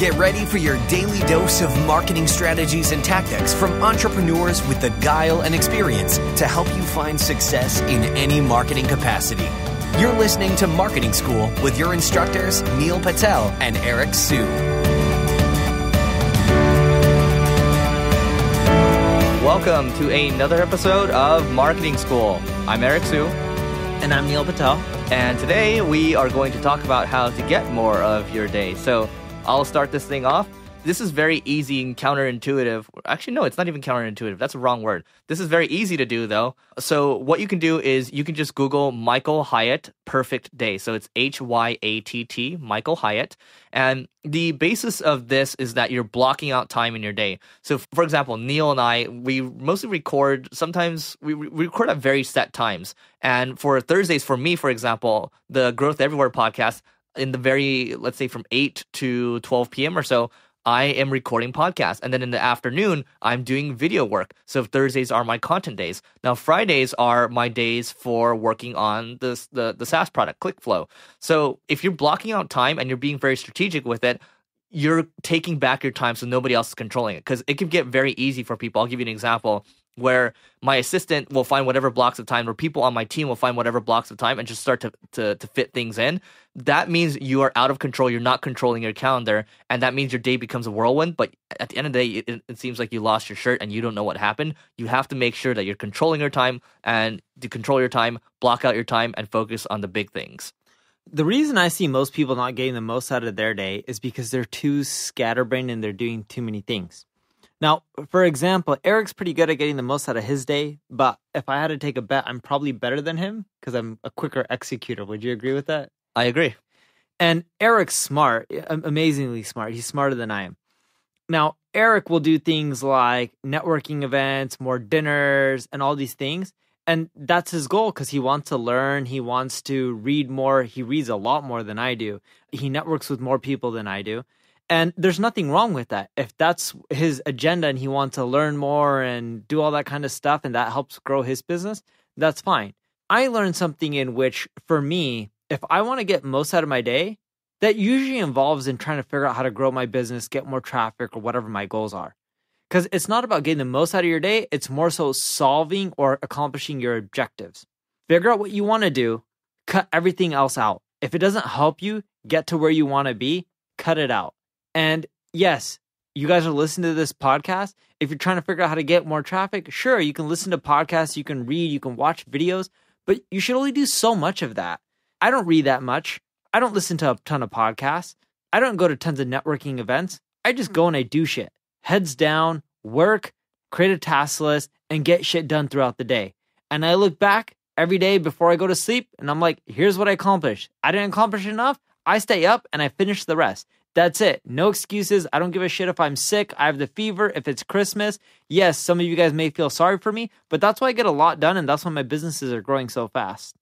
Get ready for your daily dose of marketing strategies and tactics from entrepreneurs with the guile and experience to help you find success in any marketing capacity. You're listening to Marketing School with your instructors, Neil Patel and Eric Sue. Welcome to another episode of Marketing School. I'm Eric Sue. And I'm Neil Patel. And today we are going to talk about how to get more of your day. So, I'll start this thing off. This is very easy and counterintuitive. Actually, no, it's not even counterintuitive. That's a wrong word. This is very easy to do, though. So, what you can do is you can just Google Michael Hyatt Perfect Day. So, it's H Y A T T, Michael Hyatt. And the basis of this is that you're blocking out time in your day. So, for example, Neil and I, we mostly record, sometimes we, record at very set times. And for Thursdays, for me, for example, the Growth Everywhere podcast, in the very let's say from 8 to 12 p.m. or so, I am recording podcasts. And then in the afternoon, I'm doing video work. So Thursdays are my content days. Now Fridays are my days for working on this the, the SaaS product, ClickFlow. So if you're blocking out time and you're being very strategic with it, you're taking back your time so nobody else is controlling it. Because it can get very easy for people. I'll give you an example where my assistant will find whatever blocks of time or people on my team will find whatever blocks of time and just start to, to, to fit things in that means you are out of control you're not controlling your calendar and that means your day becomes a whirlwind but at the end of the day it, it seems like you lost your shirt and you don't know what happened you have to make sure that you're controlling your time and to control your time block out your time and focus on the big things the reason I see most people not getting the most out of their day is because they're too scatterbrained and they're doing too many things. Now, for example, Eric's pretty good at getting the most out of his day, but if I had to take a bet, I'm probably better than him because I'm a quicker executor. Would you agree with that? I agree. And Eric's smart, amazingly smart. He's smarter than I am. Now, Eric will do things like networking events, more dinners, and all these things. And that's his goal because he wants to learn. He wants to read more. He reads a lot more than I do. He networks with more people than I do. And there's nothing wrong with that. If that's his agenda and he wants to learn more and do all that kind of stuff and that helps grow his business, that's fine. I learned something in which, for me, if I want to get most out of my day, that usually involves in trying to figure out how to grow my business, get more traffic, or whatever my goals are. Because it's not about getting the most out of your day, it's more so solving or accomplishing your objectives. Figure out what you want to do, cut everything else out. If it doesn't help you get to where you want to be, cut it out. And yes, you guys are listening to this podcast. If you're trying to figure out how to get more traffic, sure, you can listen to podcasts, you can read, you can watch videos, but you should only do so much of that. I don't read that much. I don't listen to a ton of podcasts. I don't go to tons of networking events. I just go mm. and I do shit. Heads down, work, create a task list, and get shit done throughout the day. And I look back every day before I go to sleep and I'm like, here's what I accomplished. I didn't accomplish enough. I stay up and I finish the rest. That's it. No excuses. I don't give a shit if I'm sick, I have the fever, if it's Christmas. Yes, some of you guys may feel sorry for me, but that's why I get a lot done and that's why my businesses are growing so fast.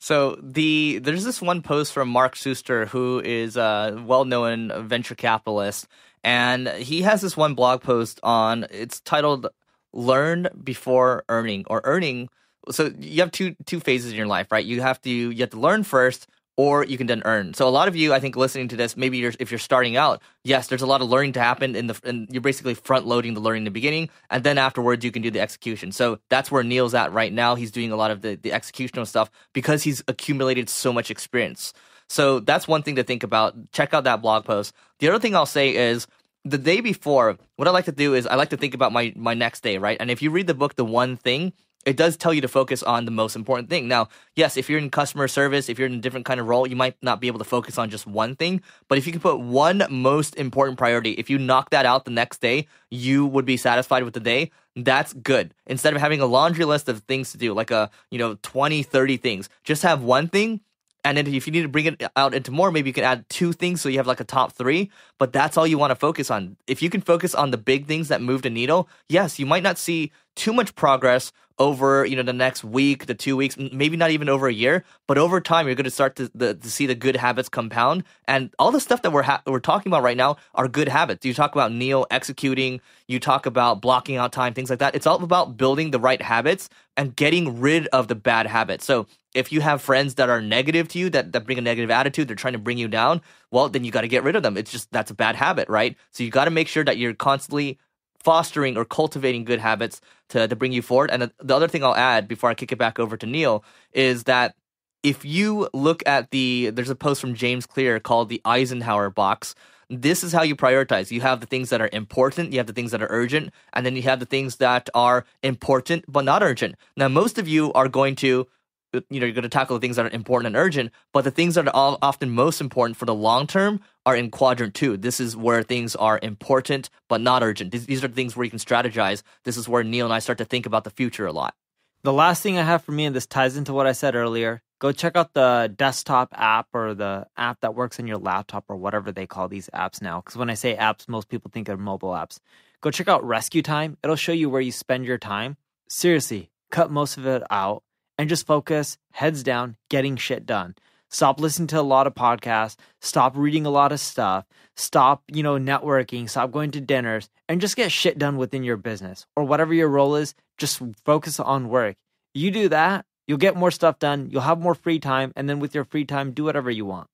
So the there's this one post from Mark Suster who is a well-known venture capitalist and he has this one blog post on it's titled learn before earning or earning so you have two two phases in your life right you have to you have to learn first or you can then earn. So a lot of you, I think, listening to this, maybe you're, if you're starting out, yes, there's a lot of learning to happen, in the and you're basically front loading the learning in the beginning, and then afterwards you can do the execution. So that's where Neil's at right now. He's doing a lot of the the executional stuff because he's accumulated so much experience. So that's one thing to think about. Check out that blog post. The other thing I'll say is the day before, what I like to do is I like to think about my my next day, right? And if you read the book, The One Thing, it does tell you to focus on the most important thing. Now, yes, if you're in customer service, if you're in a different kind of role, you might not be able to focus on just one thing. But if you can put one most important priority, if you knock that out the next day, you would be satisfied with the day. That's good. Instead of having a laundry list of things to do, like a, you know, 20, 30 things, just have one thing and then if you need to bring it out into more, maybe you can add two things so you have like a top three, but that's all you want to focus on. If you can focus on the big things that move the needle, yes, you might not see too much progress over you know the next week the two weeks maybe not even over a year but over time you're going to start to, the, to see the good habits compound and all the stuff that we're ha- we're talking about right now are good habits you talk about neo executing you talk about blocking out time things like that it's all about building the right habits and getting rid of the bad habits so if you have friends that are negative to you that, that bring a negative attitude they're trying to bring you down well then you got to get rid of them it's just that's a bad habit right so you got to make sure that you're constantly fostering or cultivating good habits to, to bring you forward. And the other thing I'll add before I kick it back over to Neil is that if you look at the, there's a post from James Clear called the Eisenhower box. This is how you prioritize. You have the things that are important, you have the things that are urgent, and then you have the things that are important but not urgent. Now, most of you are going to uh, you know you're going to tackle the things that are important and urgent but the things that are often most important for the long term are in quadrant two this is where things are important but not urgent these, these are the things where you can strategize this is where neil and i start to think about the future a lot the last thing i have for me and this ties into what i said earlier go check out the desktop app or the app that works on your laptop or whatever they call these apps now because when i say apps most people think of mobile apps go check out rescue time it'll show you where you spend your time seriously cut most of it out and just focus heads down, getting shit done. Stop listening to a lot of podcasts, stop reading a lot of stuff, stop, you know, networking, stop going to dinners, and just get shit done within your business or whatever your role is. Just focus on work. You do that, you'll get more stuff done, you'll have more free time, and then with your free time, do whatever you want.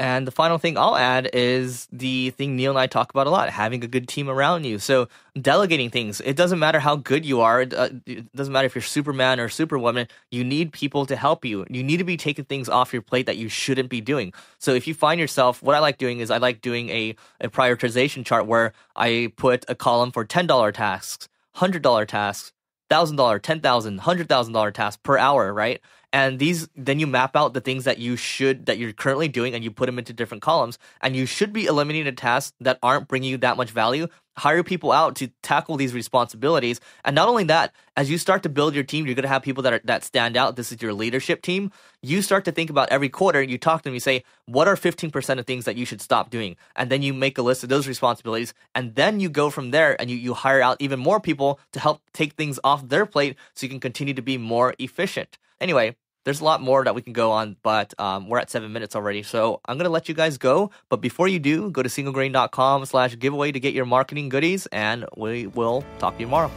And the final thing I'll add is the thing Neil and I talk about a lot having a good team around you. So, delegating things. It doesn't matter how good you are, uh, it doesn't matter if you're Superman or Superwoman. You need people to help you. You need to be taking things off your plate that you shouldn't be doing. So, if you find yourself, what I like doing is I like doing a, a prioritization chart where I put a column for $10 tasks, $100 tasks, $1,000, $10,000, $100,000 tasks per hour, right? and these then you map out the things that you should that you're currently doing and you put them into different columns and you should be eliminating tasks that aren't bringing you that much value hire people out to tackle these responsibilities and not only that as you start to build your team you're going to have people that are that stand out this is your leadership team you start to think about every quarter you talk to them you say what are 15% of things that you should stop doing and then you make a list of those responsibilities and then you go from there and you, you hire out even more people to help take things off their plate so you can continue to be more efficient Anyway, there's a lot more that we can go on, but um, we're at seven minutes already. So I'm going to let you guys go. But before you do, go to singlegrain.com slash giveaway to get your marketing goodies, and we will talk to you tomorrow.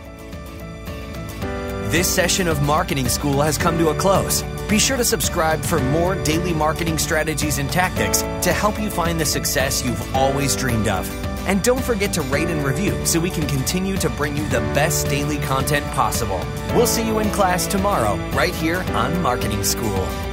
This session of Marketing School has come to a close. Be sure to subscribe for more daily marketing strategies and tactics to help you find the success you've always dreamed of. And don't forget to rate and review so we can continue to bring you the best daily content possible. We'll see you in class tomorrow, right here on Marketing School.